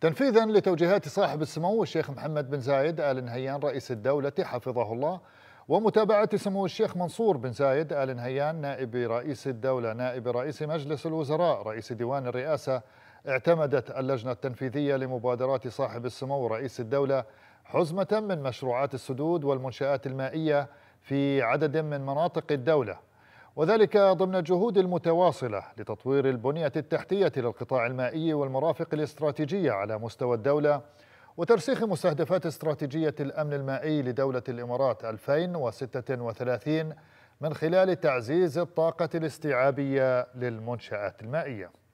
تنفيذا لتوجيهات صاحب السمو الشيخ محمد بن زايد آل نهيان رئيس الدولة حفظه الله ومتابعة سمو الشيخ منصور بن زايد آل نهيان نائب رئيس الدولة نائب رئيس مجلس الوزراء رئيس ديوان الرئاسة اعتمدت اللجنة التنفيذية لمبادرات صاحب السمو رئيس الدولة حزمة من مشروعات السدود والمنشآت المائية في عدد من مناطق الدولة وذلك ضمن الجهود المتواصلة لتطوير البنية التحتية للقطاع المائي والمرافق الاستراتيجية على مستوى الدولة وترسيخ مستهدفات استراتيجية الأمن المائي لدولة الإمارات 2036 من خلال تعزيز الطاقة الاستيعابية للمنشآت المائية